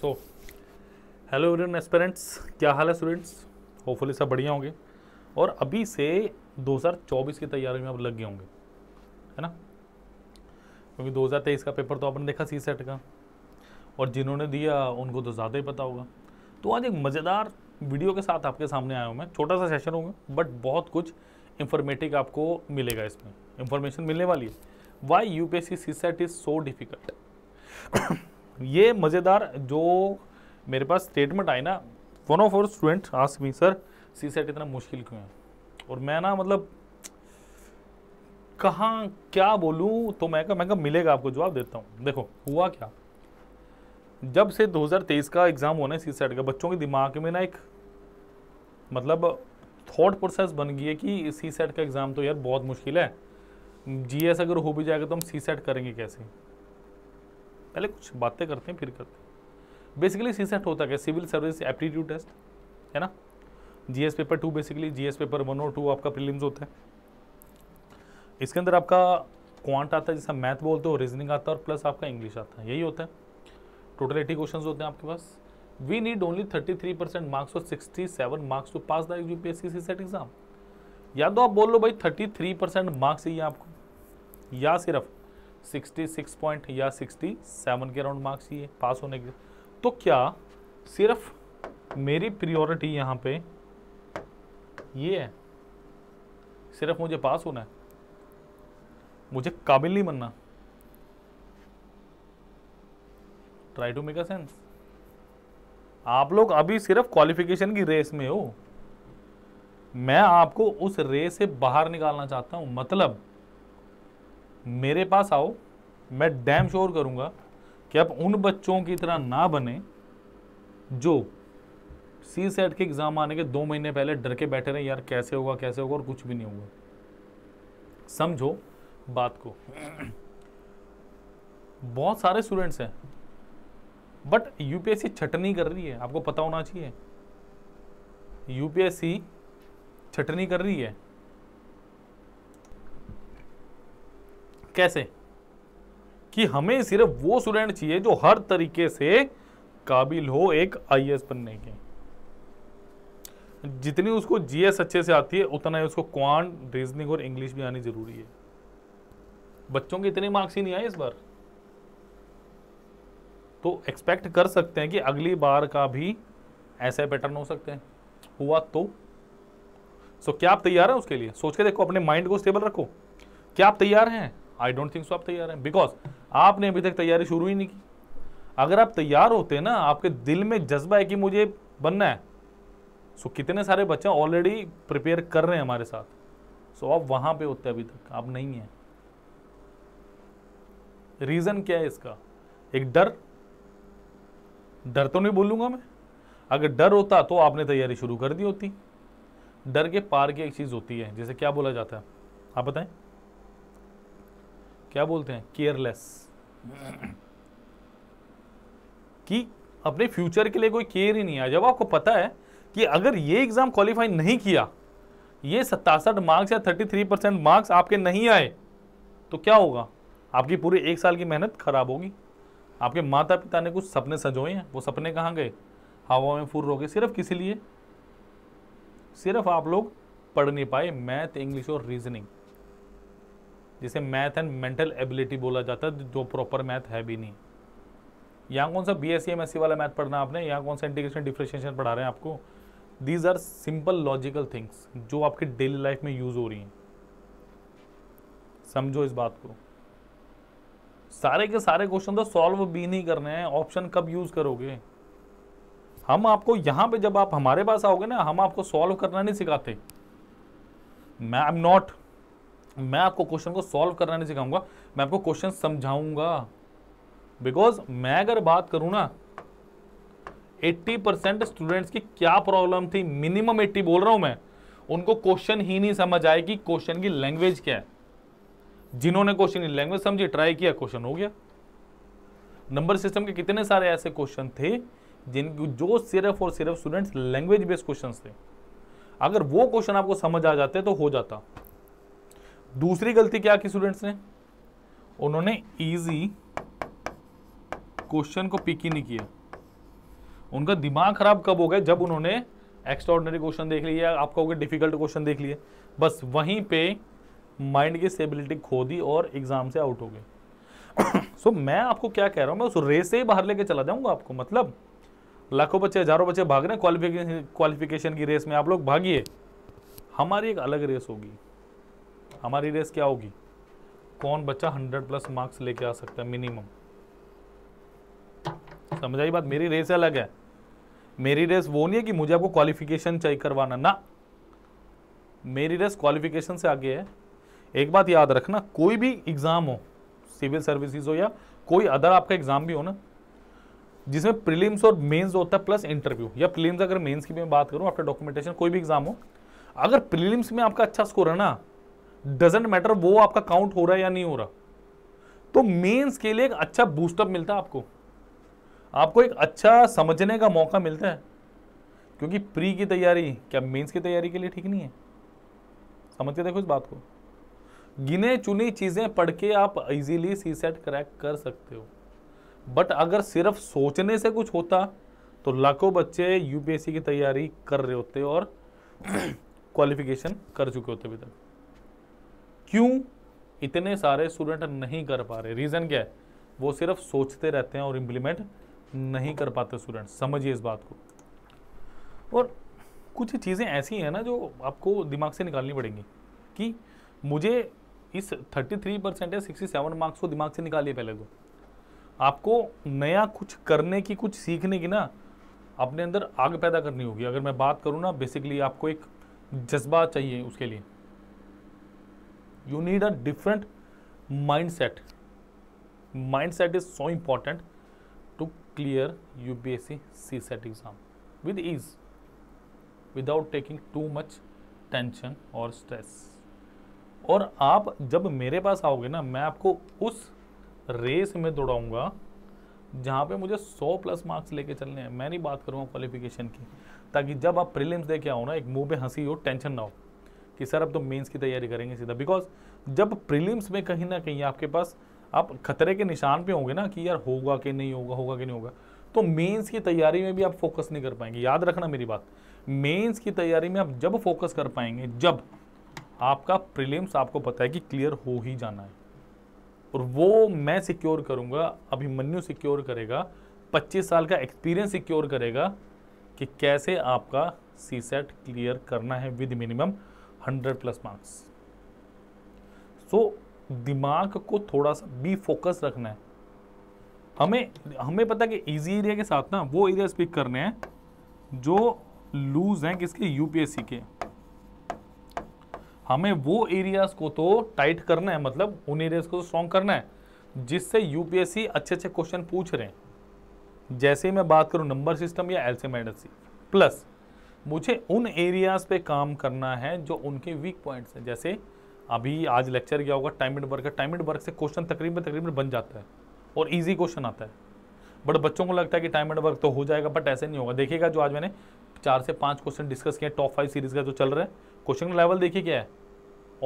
so hello everyone aspirants क्या हाल है students hopefully सब बढ़िया होंगे और अभी से 2024 की तैयारी में आप लग गए होंगे है ना क्योंकि 2023 का पेपर तो आपने देखा सी सेट का और जिन्होंने दिया उनको तो ज़्यादा ही पता होगा तो आज एक मज़ेदार वीडियो के साथ आपके सामने आया हूँ मैं छोटा सा सेशन होगा बट बहुत कुछ इन्फॉर्मेटिव आपको मिलेगा इसमें इन्फॉर्मेशन मिलने वाली है why U P S C SAT is so difficult ये मज़ेदार जो मेरे पास स्टेटमेंट आई ना one of our student ask me sir C SAT इतना मुश्किल क्यों है और मैं ना मतलब कहाँ क्या बोलूँ तो मैं कहा मैं कहा मिलेगा आपको जवाब देता हूँ देखो हुआ क्या जब से 2023 का एग्ज़ाम होना है सी सेट का बच्चों के दिमाग में ना एक मतलब थॉट प्रोसेस बन गई है कि सी सेट का एग्ज़ाम तो यार बहुत मुश्किल है जीएस अगर हो भी जाएगा तो हम सी सेट करेंगे कैसे पहले कुछ बातें करते हैं फिर करते हैं बेसिकली सी सेट होता है सिविल सर्विस एप्टीट्यूड टेस्ट है ना GS paper two basically GS paper one और टू आपका प्रीलिम्स होता है इसके अंदर आपका क्वांट आता है जैसा मैथ बोलते हो रीजनिंग आता है और प्लस आपका इंग्लिश आता है यही होता है टोटल एटी क्वेश्चन होते हैं आपके पास we need only thirty three percent marks और sixty seven marks to pass U P S C set exam या तो आप बोल लो भाई थर्टी थ्री परसेंट मार्क्स चाहिए आपको या सिर्फ 66 पॉइंट या 67 के अराउंड मार्क्स ये पास होने के तो क्या सिर्फ मेरी प्रियोरिटी यहाँ पे ये है सिर्फ मुझे पास होना है मुझे काबिल नहीं बनना try to make a sense आप लोग अभी सिर्फ क्वालिफिकेशन की रेस में हो मैं आपको उस रेस से बाहर निकालना चाहता हूं मतलब मेरे पास आओ मैं डैम श्योर करूंगा कि आप उन बच्चों की तरह ना बने जो सी सेट के एग्ज़ाम आने के दो महीने पहले डर के बैठे रहे यार कैसे होगा कैसे होगा और कुछ भी नहीं होगा समझो बात को बहुत सारे स्टूडेंट्स हैं बट यूपीएससी छटनी कर रही है आपको पता होना चाहिए यूपीएससी छटनी कर रही है कैसे कि हमें सिर्फ वो स्टूडेंट चाहिए जो हर तरीके से काबिल हो एक आई बनने के जितनी उसको जीएस अच्छे से आती है उतना ही उसको क्वांट रीजनिंग और इंग्लिश भी आनी जरूरी है बच्चों के इतने मार्क्स ही नहीं आए इस बार तो एक्सपेक्ट कर सकते हैं कि अगली बार का भी ऐसे पैटर्न हो सकते हैं हुआ तो सो so, क्या आप तैयार हैं उसके लिए सोच के देखो अपने माइंड को स्टेबल रखो क्या आप तैयार हैं आई डोंट थिंक सो आप तैयार हैं बिकॉज आपने अभी तक तैयारी शुरू ही नहीं की अगर आप तैयार होते ना आपके दिल में जज्बा है कि मुझे बनना है सो कितने सारे बच्चे ऑलरेडी प्रिपेयर कर रहे हैं हमारे साथ सो आप वहाँ पे होते अभी तक आप नहीं हैं रीज़न क्या है इसका एक डर डर तो नहीं बोलूँगा मैं अगर डर होता तो आपने तैयारी शुरू कर दी होती डर के पार की एक चीज़ होती है जैसे क्या बोला जाता है आप बताएं क्या बोलते हैं केयरलेस कि अपने फ्यूचर के लिए कोई केयर ही नहीं है जब आपको पता है कि अगर ये एग्ज़ाम क्वालिफाई नहीं किया ये सतासठ मार्क्स या थर्टी थ्री परसेंट मार्क्स आपके नहीं आए तो क्या होगा आपकी पूरी एक साल की मेहनत खराब होगी आपके माता पिता ने कुछ सपने सजोए हैं वो सपने कहाँ गए हवा में फुर रोगे सिर्फ किसी लिए सिर्फ आप लोग पढ़ नहीं पाए मैथ इंग्लिश और रीजनिंग जिसे मैथ एंड मेंटल एबिलिटी बोला जाता है जो प्रॉपर मैथ है भी नहीं यहाँ कौन सा बी एस सी वाला मैथ पढ़ना आपने यहाँ कौन सा इंटीग्रेशन डिफ्रेंशिएशन पढ़ा रहे हैं आपको these are simple logical things जो आपके डेली लाइफ में यूज़ हो रही हैं समझो इस बात को सारे के सारे क्वेश्चन तो सॉल्व भी नहीं करने हैं ऑप्शन कब यूज़ करोगे हम आपको यहाँ पे जब आप हमारे पास आओगे ना हम आपको सॉल्व करना नहीं सिखाते मैम नॉट मैं आपको क्वेश्चन को सॉल्व करना नहीं सिखाऊंगा मैं आपको क्वेश्चन समझाऊंगा बिकॉज मैं अगर बात करूं ना 80 परसेंट स्टूडेंट्स की क्या प्रॉब्लम थी मिनिमम 80 बोल रहा हूं मैं उनको क्वेश्चन ही नहीं समझ आए कि क्वेश्चन की लैंग्वेज क्या है जिन्होंने क्वेश्चन की लैंग्वेज समझी ट्राई किया क्वेश्चन हो गया नंबर सिस्टम के कितने सारे ऐसे क्वेश्चन थे जिन जो सिर्फ और सिर्फ स्टूडेंट्स लैंग्वेज बेस्ड क्वेश्चन थे अगर वो क्वेश्चन आपको समझ आ जाते तो हो जाता दूसरी गलती क्या की स्टूडेंट्स ने उन्होंने इजी क्वेश्चन को पिक ही नहीं किया उनका दिमाग खराब कब हो गया जब उन्होंने एक्स्ट्रा क्वेश्चन देख लिया आप कहोगे डिफिकल्ट क्वेश्चन देख लिए बस वहीं पे माइंड की स्टेबिलिटी खो दी और एग्जाम से आउट हो गए सो so, मैं आपको क्या कह रहा हूँ मैं उस रेस से ही बाहर लेके चला जाऊंगा आपको मतलब लाखों बच्चे हजारों बच्चे भाग रहे हैं क्वालिफिकेशन की रेस में आप लोग भागिए हमारी एक अलग रेस होगी हमारी रेस क्या होगी कौन बच्चा हंड्रेड प्लस मार्क्स लेके आ सकता है मिनिमम समझ आई बात मेरी रेस अलग है मेरी रेस वो नहीं है कि मुझे आपको क्वालिफिकेशन चेक करवाना ना मेरी रेस क्वालिफिकेशन से आगे है एक बात याद रखना कोई भी एग्ज़ाम हो सिविल सर्विसेज हो या कोई अदर आपका एग्ज़ाम भी हो ना जिसमें प्रीलिम्स और मेंस होता है प्लस इंटरव्यू या प्रीलिम्स अगर मेंस की मैं बात करूं आफ्टर डॉक्यूमेंटेशन कोई भी एग्ज़ाम हो अगर प्रीलिम्स में आपका अच्छा स्कोर है ना डजेंट मैटर वो आपका काउंट हो रहा है या नहीं हो रहा तो मेंस के लिए एक अच्छा बूस्टअप मिलता है आपको आपको एक अच्छा समझने का मौका मिलता है क्योंकि प्री की तैयारी क्या मेंस की तैयारी के लिए ठीक नहीं है समझ के देखो इस बात को गिने चुनी चीज़ें पढ़ के आप इजीली सी सेट क्रैक कर सकते हो बट अगर सिर्फ सोचने से कुछ होता तो लाखों बच्चे यूपीएससी की तैयारी कर रहे होते और क्वालिफिकेशन कर चुके होते अभी तक क्यों इतने सारे स्टूडेंट नहीं कर पा रहे रीज़न क्या है वो सिर्फ सोचते रहते हैं और इम्प्लीमेंट नहीं कर पाते स्टूडेंट समझिए इस बात को और कुछ चीज़ें ऐसी हैं ना जो आपको दिमाग से निकालनी पड़ेंगी कि मुझे इस 33 परसेंट या सिक्सटी सेवन मार्क्स को दिमाग से निकालिए पहले तो आपको नया कुछ करने की कुछ सीखने की ना अपने अंदर आग पैदा करनी होगी अगर मैं बात करूँ ना बेसिकली आपको एक जज्बा चाहिए उसके लिए you need a different mind set mind set is so important to clear U B S C C set exam with ease without taking too much tension और स्ट्रेस और आप जब मेरे पास आओगे ना मैं आपको उस रेस में दौड़ाऊंगा जहां पे मुझे 100 प्लस मार्क्स लेके चलने हैं मैं नहीं बात करूंगा क्वालिफिकेशन की ताकि जब आप प्रीलिम्स दे के आओ ना एक मुंह पे हंसी हो टेंशन ना हो कि सर अब तो मेंस की तैयारी करेंगे सीधा बिकॉज जब प्रीलिम्स में कहीं ना कहीं आपके पास आप खतरे के निशान पे होंगे ना कि यार होगा कि नहीं होगा होगा कि नहीं होगा तो मेंस की तैयारी में भी आप फोकस नहीं कर पाएंगे याद रखना मेरी बात मेंस की तैयारी में आप जब फोकस कर पाएंगे जब आपका प्रिलिम्स आपको पता है कि क्लियर हो ही जाना है और वो मैं सिक्योर करूँगा अभिमन्यु सिक्योर करेगा पच्चीस साल का एक्सपीरियंस सिक्योर करेगा कि कैसे आपका सी सेट क्लियर करना है with minimum hundred plus marks so दिमाग को थोड़ा सा बी फोकस रखना है हमें हमें पता है कि इजी एरिया के साथ ना वो एरिया स्पीक करने हैं जो लूज हैं किसके यूपीएससी के हमें वो एरियाज को तो टाइट करना है मतलब उन एरियाज को तो स्ट्रॉन्ग करना है जिससे यूपीएससी अच्छे अच्छे क्वेश्चन पूछ रहे हैं जैसे ही मैं बात करूं नंबर सिस्टम या एल्सीमेडसी प्लस मुझे उन एरियाज पे काम करना है जो उनके वीक पॉइंट्स हैं जैसे अभी आज लेक्चर क्या होगा टाइम एंड वर्क का टाइम एंड वर्क से क्वेश्चन तकरीबन तकरीबन बन जाता है और ईजी क्वेश्चन आता है बट बच्चों को लगता है कि टाइम एंड वर्क तो हो जाएगा बट ऐसे नहीं होगा देखिएगा जो आज मैंने चार से पाँच क्वेश्चन डिस्कस किए टॉप फाइव सीरीज का जो चल रहा है क्वेश्चन लेवल देखिए क्या है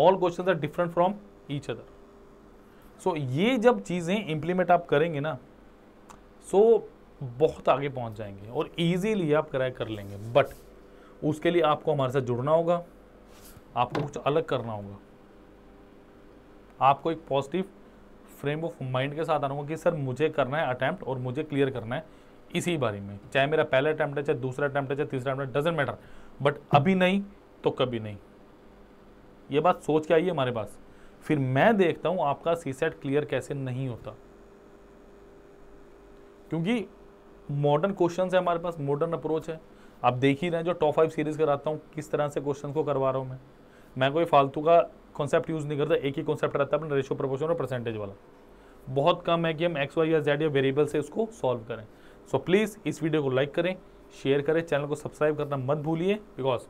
all question are different from each other so ये जब चीज़ें इम्प्लीमेंट आप करेंगे ना सो so, बहुत आगे पहुंच जाएंगे और इजीली आप क्राई कर लेंगे बट उसके लिए आपको हमारे साथ जुड़ना होगा आपको कुछ अलग करना होगा आपको एक पॉजिटिव फ्रेम ऑफ माइंड के साथ आना होगा कि सर मुझे करना है अटैम्प्ट और मुझे क्लियर करना है इसी बारे में चाहे मेरा पहला अटैम्प्ट है चाहे दूसरा अटैम्प्ट है चाहे तीसरा अटैम्प्ट डजेंट मैटर बट अभी नहीं तो कभी नहीं ये बात सोच के आइए हमारे पास फिर मैं देखता हूँ आपका सी सेट क्लियर कैसे नहीं होता क्योंकि मॉडर्न क्वेश्चन है हमारे पास मॉडर्न अप्रोच है आप देख ही रहे हैं जो टॉप फाइव सीरीज कराता हूँ किस तरह से क्वेश्चन को करवा रहा हूँ मैं मैं कोई फालतू का कॉन्सेप्ट यूज़ नहीं करता एक ही कॉन्सेप्ट रहता है अपना रेशो प्रपोर्शन और परसेंटेज वाला बहुत कम है कि हम एक्स वाई या जेड या वेरिएबल से उसको सॉल्व करें सो so, प्लीज़ इस वीडियो को लाइक करें शेयर करें चैनल को सब्सक्राइब करना मत भूलिए बिकॉज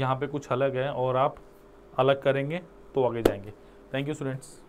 यहाँ पे कुछ अलग है और आप अलग करेंगे तो आगे जाएंगे थैंक यू स्टूडेंट्स